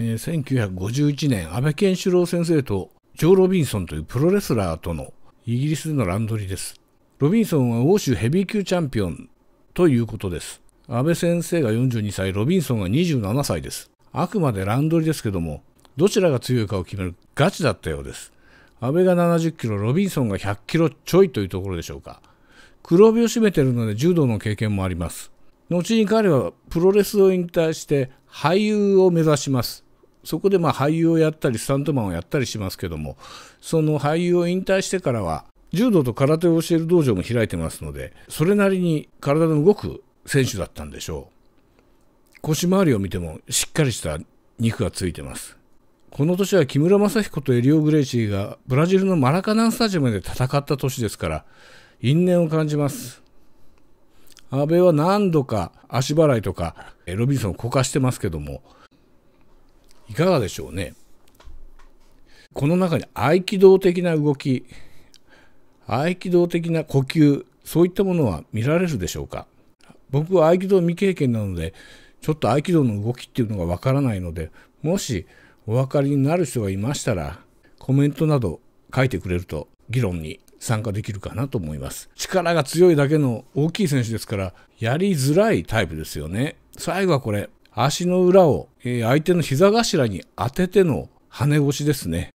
えー、1951年、安倍健志郎先生とジョー・ロビンソンというプロレスラーとのイギリスでの乱取りです。ロビンソンは欧州ヘビー級チャンピオンということです。安倍先生が42歳、ロビンソンが27歳です。あくまで乱取りですけども、どちらが強いかを決めるガチだったようです。安倍が70キロ、ロビンソンが100キロちょいというところでしょうか。黒帯を締めているので柔道の経験もあります。後に彼はプロレスを引退して俳優を目指します。そこでまあ俳優をやったりスタントマンをやったりしますけどもその俳優を引退してからは柔道と空手を教える道場も開いてますのでそれなりに体の動く選手だったんでしょう腰回りを見てもしっかりした肉がついてますこの年は木村正彦とエリオ・グレイシーがブラジルのマラカナンスタジアムで戦った年ですから因縁を感じます阿部は何度か足払いとかロビンソンをこかしてますけどもかがでしょうね。この中に合気道的な動き、合気道的な呼吸、そういったものは見られるでしょうか。僕は合気道未経験なので、ちょっと合気道の動きっていうのがわからないので、もしお分かりになる人がいましたら、コメントなど書いてくれると議論に参加できるかなと思います。力が強いだけの大きい選手ですから、やりづらいタイプですよね。最後はこれ、足の裏を、えー、相手の膝頭に当てての跳ね腰ですね。